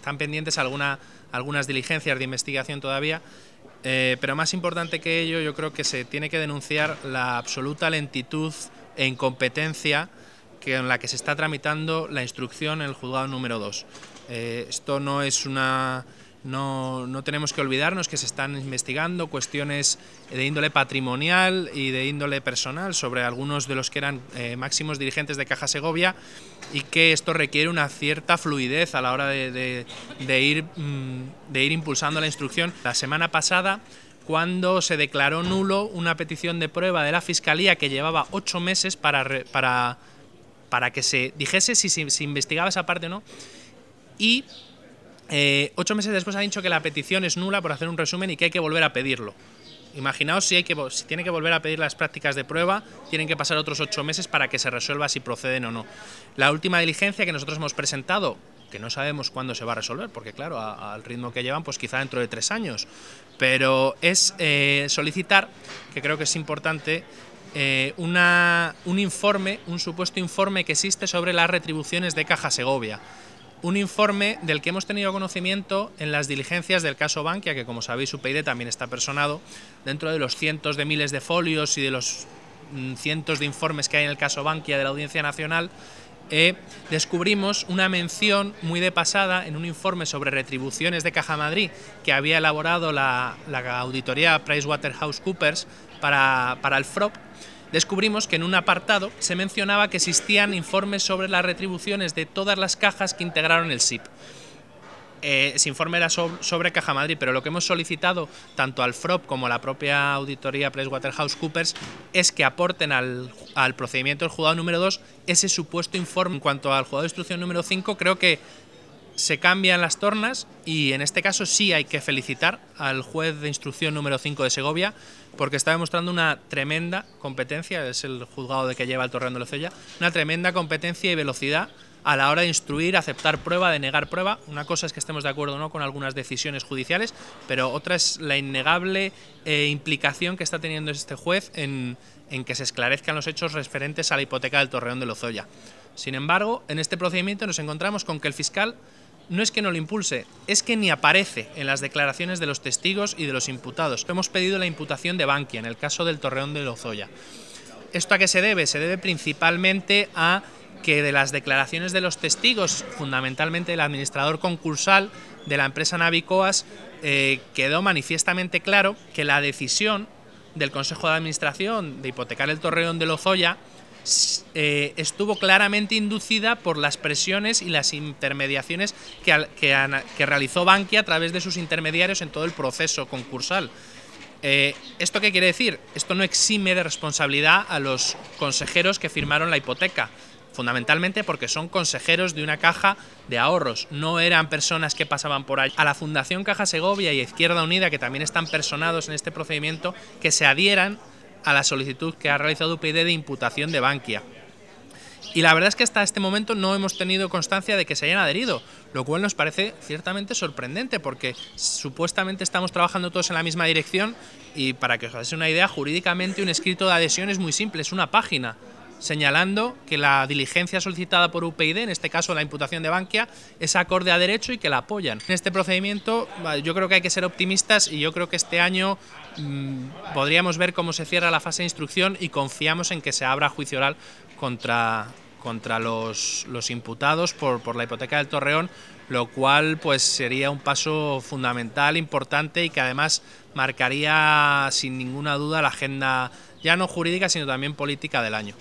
están pendientes alguna, algunas diligencias de investigación todavía, eh, pero más importante que ello, yo creo que se tiene que denunciar la absoluta lentitud e incompetencia que, en la que se está tramitando la instrucción en el juzgado número 2. Eh, esto no es una no, no, tenemos que olvidarnos que se están investigando cuestiones de índole patrimonial y de índole personal sobre algunos de los que eran eh, máximos dirigentes de Caja Segovia y que esto requiere una cierta fluidez a la hora de, ir, mm, de ir impulsando la instrucción. La semana pasada cuando se declaró nulo una petición de prueba de la Fiscalía que llevaba ocho meses para, para, para que se dijese si se investigaba esa parte o no. Y eh, ocho meses después ha dicho que la petición es nula por hacer un resumen y que hay que volver a pedirlo. Imaginaos si, hay que, tiene que volver a pedir las prácticas de prueba, tienen que pasar otros ocho meses para que se resuelva si proceden o no. La última diligencia que nosotros hemos presentado, que no sabemos cuándo se va a resolver, porque claro, al ritmo que llevan, pues quizá dentro de tres años, pero es eh, solicitar, que creo que es importante, eh, un informe, un supuesto informe que existe sobre las retribuciones de Caja Segovia un informe del que hemos tenido conocimiento en las diligencias del caso Bankia, que como sabéis su PID también está personado, dentro de los cientos de miles de folios y de los mm, cientos de informes que hay en el caso Bankia de la Audiencia Nacional, eh, descubrimos una mención muy de pasada en un informe sobre retribuciones de Caja Madrid que había elaborado la, auditoría PricewaterhouseCoopers para, para el FROP, descubrimos que en un apartado se mencionaba que existían informes sobre las retribuciones de todas las cajas que integraron el SIP. Eh, ese informe era sobre, Caja Madrid, pero lo que hemos solicitado tanto al FROP como a la propia auditoría PricewaterhouseCoopers es que aporten al, procedimiento del jugador número 2 ese supuesto informe. En cuanto al jugador de instrucción número 5, creo que se cambian las tornas y en este caso sí hay que felicitar al juez de instrucción número 5 de Segovia porque está demostrando una tremenda competencia, es el juzgado de que lleva el Torreón de Locella, una tremenda competencia y velocidad a la hora de instruir, aceptar prueba, de negar prueba. Una cosa es que estemos de acuerdo no con algunas decisiones judiciales, pero otra es la innegable eh, implicación que está teniendo este juez en, en que se esclarezcan los hechos referentes a la hipoteca del Torreón de Lozoya. Sin embargo, en este procedimiento nos encontramos con que el fiscal no es que no lo impulse, es que ni aparece en las declaraciones de los testigos y de los imputados. Hemos pedido la imputación de Bankia en el caso del Torreón de Lozoya. ¿Esto a qué se debe? Se debe principalmente a que de las declaraciones de los testigos, fundamentalmente del administrador concursal de la empresa Navicoas, eh, quedó manifiestamente claro que la decisión del Consejo de Administración de hipotecar el Torreón de Lozoya eh, estuvo claramente inducida por las presiones y las intermediaciones que, realizó Bankia a través de sus intermediarios en todo el proceso concursal. Eh, ¿Esto qué quiere decir? Esto no exime de responsabilidad a los consejeros que firmaron la hipoteca fundamentalmente porque son consejeros de una caja de ahorros, no eran personas que pasaban por allí. A la Fundación Caja Segovia y Izquierda Unida, que también están personados en este procedimiento, que se adhieran a la solicitud que ha realizado UPyD de imputación de Bankia. Y la verdad es que hasta este momento no hemos tenido constancia de que se hayan adherido, lo cual nos parece ciertamente sorprendente porque supuestamente estamos trabajando todos en la misma dirección y para que os hagáis una idea, jurídicamente un escrito de adhesión es muy simple, es una página señalando que la diligencia solicitada por UPyD, en este caso la imputación de Bankia, es acorde a derecho y que la apoyan. En este procedimiento yo creo que hay que ser optimistas y yo creo que este año mm, podríamos ver cómo se cierra la fase de instrucción y confiamos en que se abra juicio oral contra, contra los, imputados por, por la hipoteca del Torreón, lo cual pues sería un paso fundamental, importante y que además marcaría sin ninguna duda la agenda ya no jurídica sino también política del año.